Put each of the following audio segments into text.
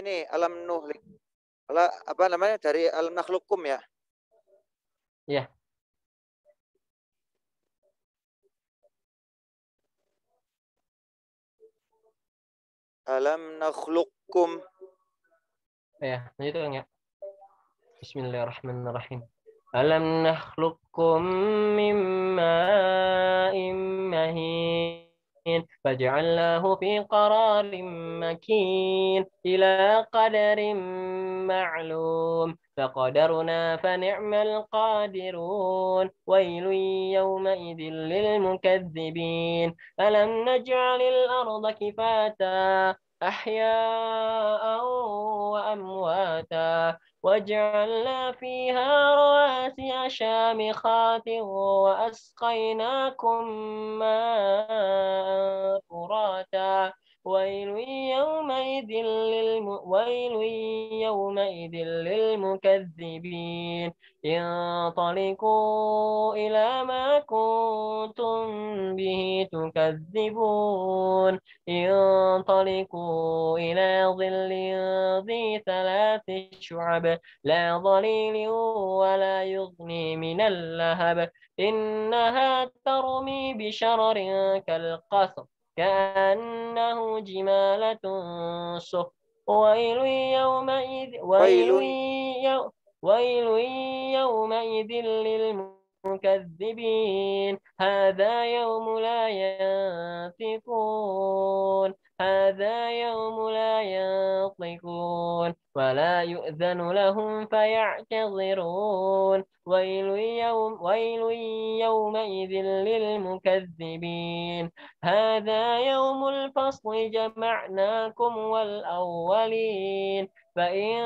ini alam nuhlik. Ala, apa namanya? Dari alam nakhlukum ya. Iya. Alam nakhlukum. Ya, itu ya. Bismillahirrahmanirrahim. Alam nakhlukum mimma فجعلناه في قرار مكين إلى قدر معلوم فقدرنا فنعم القادرون ويل يومئذ للمكذبين ألم نجعل الأرض كفاتا أحياء وأمواتا وجعلنا فيها رواسي شامخات وأسقيناكم ماءً كيد للمكذبين انطلقوا إلى ما كنتم به تكذبون انطلقوا إلى ظل ذي ثلاث شعب لا ظليل ولا يغني من اللهب إنها ترمي بشرر كالقصر كأنه جمالة صفر ويل يومئذ ويل يومئذ للمؤمنين المكذبين هذا يوم لا ينطقون هذا يوم لا ينطقون ولا يؤذن لهم فيعتذرون ويل يوم ويل يومئذ للمكذبين هذا يوم الفصل جمعناكم والأولين فإن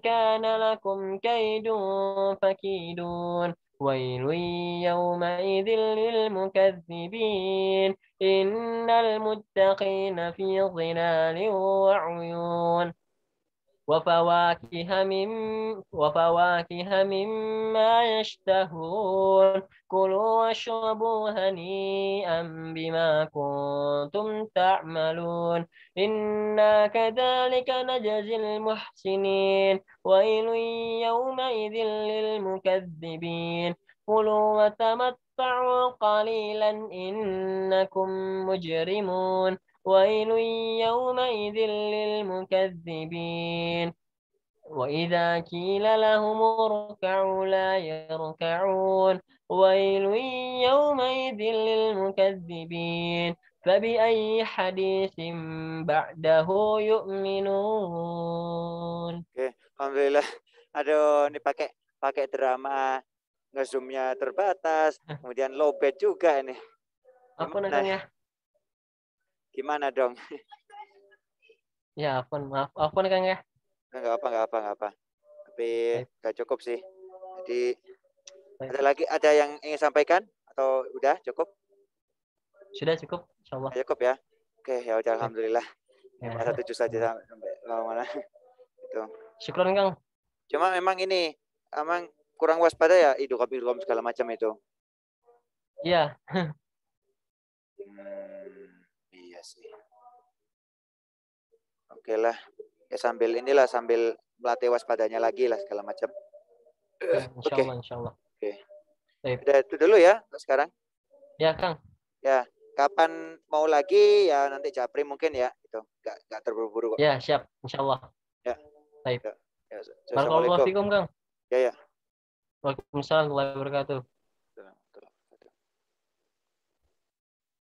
كان لكم كيد فكيدون ويل يومئذ للمكذبين إن المتقين في ظلال وعيون وفواكه من وفواكه مما يشتهون كلوا واشربوا هنيئا بما كنتم تعملون إنا كذلك نجزي المحسنين ويل يومئذ للمكذبين كلوا وتمتعوا قليلا إنكم مجرمون ويل يومئذ للمكذبين وإذا قيل لهم اركعوا لا يركعون ويل يومئذ للمكذبين فبأي حديث بعده يؤمنون Oke, alhamdulillah. Aduh, ini pakai pakai drama ngezoomnya terbatas, eh. kemudian lobet juga ini. Apa namanya? Gimana dong? Ya, ampun, maaf. maafkan Kang ya. Enggak apa, enggak apa, enggak apa. Tapi enggak cukup sih. Jadi ada lagi ada yang ingin sampaikan atau udah cukup? Sudah cukup, insyaallah. Cukup ya. Oke, ya udah alhamdulillah. Ya, satu jus aja sampai mana. Itu. Syukron, Kang. Cuma memang ini emang kurang waspada ya hidup, idokom segala macam itu. Iya. Iya sih. Oke lah. Ya sambil inilah sambil melatih waspadanya lagi lah segala macam. Eh, Oke. Oke. Okay. itu dulu ya sekarang. Ya Kang. Ya. Kapan mau lagi ya nanti Japri mungkin ya itu gak nggak terburu-buru kok. Ya siap. Insya Allah. Ya. Baik. Ya. ya. Assalamualaikum Kang. Ya ya. Waalaikumsalam warahmatullahi wabarakatuh.